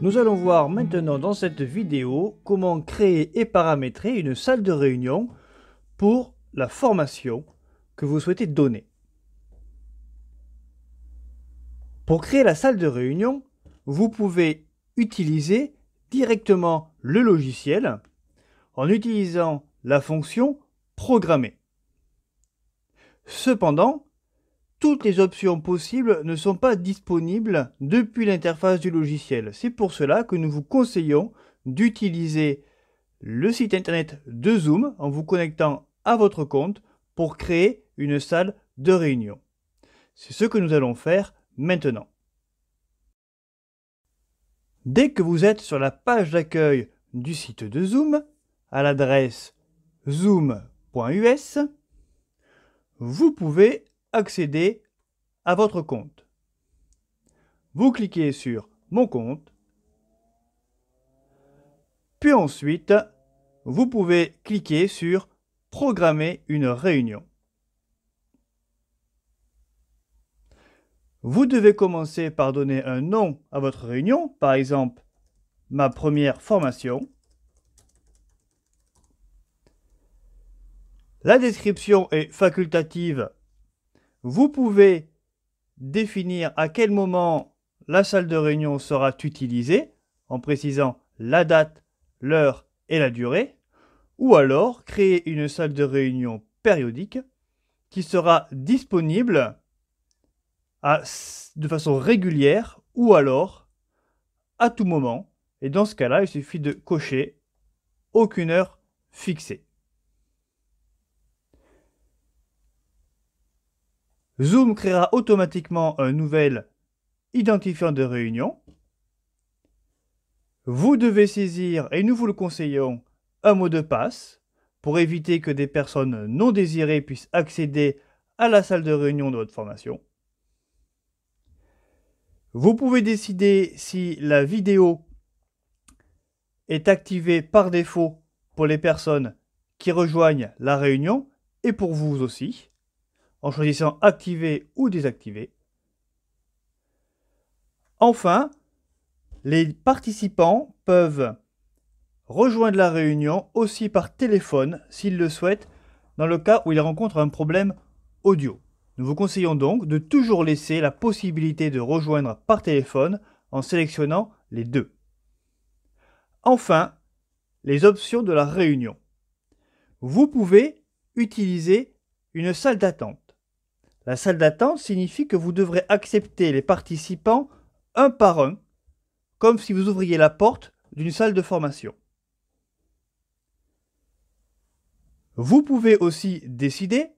Nous allons voir maintenant dans cette vidéo comment créer et paramétrer une salle de réunion pour la formation que vous souhaitez donner. Pour créer la salle de réunion, vous pouvez utiliser directement le logiciel en utilisant la fonction programmer. Cependant, toutes les options possibles ne sont pas disponibles depuis l'interface du logiciel. C'est pour cela que nous vous conseillons d'utiliser le site internet de Zoom en vous connectant à votre compte pour créer une salle de réunion. C'est ce que nous allons faire maintenant. Dès que vous êtes sur la page d'accueil du site de Zoom, à l'adresse zoom.us, vous pouvez accéder à votre compte. Vous cliquez sur Mon compte. Puis ensuite, vous pouvez cliquer sur Programmer une réunion. Vous devez commencer par donner un nom à votre réunion, par exemple ma première formation. La description est facultative vous pouvez définir à quel moment la salle de réunion sera utilisée en précisant la date, l'heure et la durée, ou alors créer une salle de réunion périodique qui sera disponible à, de façon régulière ou alors à tout moment. Et dans ce cas-là, il suffit de cocher aucune heure fixée. Zoom créera automatiquement un nouvel identifiant de réunion. Vous devez saisir, et nous vous le conseillons, un mot de passe pour éviter que des personnes non désirées puissent accéder à la salle de réunion de votre formation. Vous pouvez décider si la vidéo est activée par défaut pour les personnes qui rejoignent la réunion et pour vous aussi en choisissant Activer ou Désactiver. Enfin, les participants peuvent rejoindre la réunion aussi par téléphone s'ils le souhaitent dans le cas où ils rencontrent un problème audio. Nous vous conseillons donc de toujours laisser la possibilité de rejoindre par téléphone en sélectionnant les deux. Enfin, les options de la réunion. Vous pouvez utiliser une salle d'attente. La salle d'attente signifie que vous devrez accepter les participants un par un, comme si vous ouvriez la porte d'une salle de formation. Vous pouvez aussi décider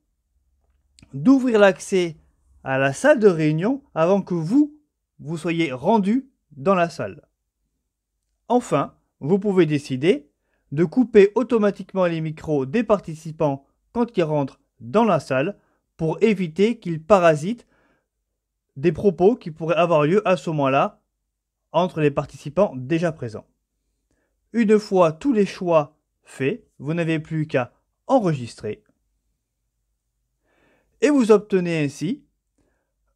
d'ouvrir l'accès à la salle de réunion avant que vous, vous soyez rendu dans la salle. Enfin, vous pouvez décider de couper automatiquement les micros des participants quand ils rentrent dans la salle pour éviter qu'il parasite des propos qui pourraient avoir lieu à ce moment-là entre les participants déjà présents. Une fois tous les choix faits, vous n'avez plus qu'à enregistrer et vous obtenez ainsi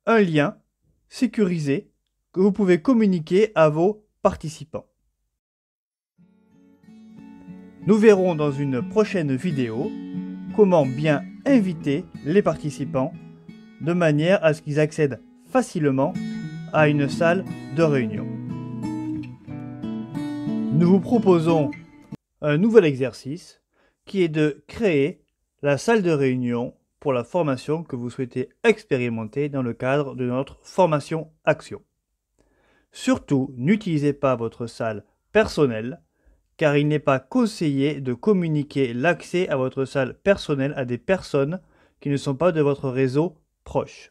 un lien sécurisé que vous pouvez communiquer à vos participants. Nous verrons dans une prochaine vidéo comment bien inviter les participants de manière à ce qu'ils accèdent facilement à une salle de réunion. Nous vous proposons un nouvel exercice qui est de créer la salle de réunion pour la formation que vous souhaitez expérimenter dans le cadre de notre formation Action. Surtout, n'utilisez pas votre salle personnelle car il n'est pas conseillé de communiquer l'accès à votre salle personnelle à des personnes qui ne sont pas de votre réseau proche.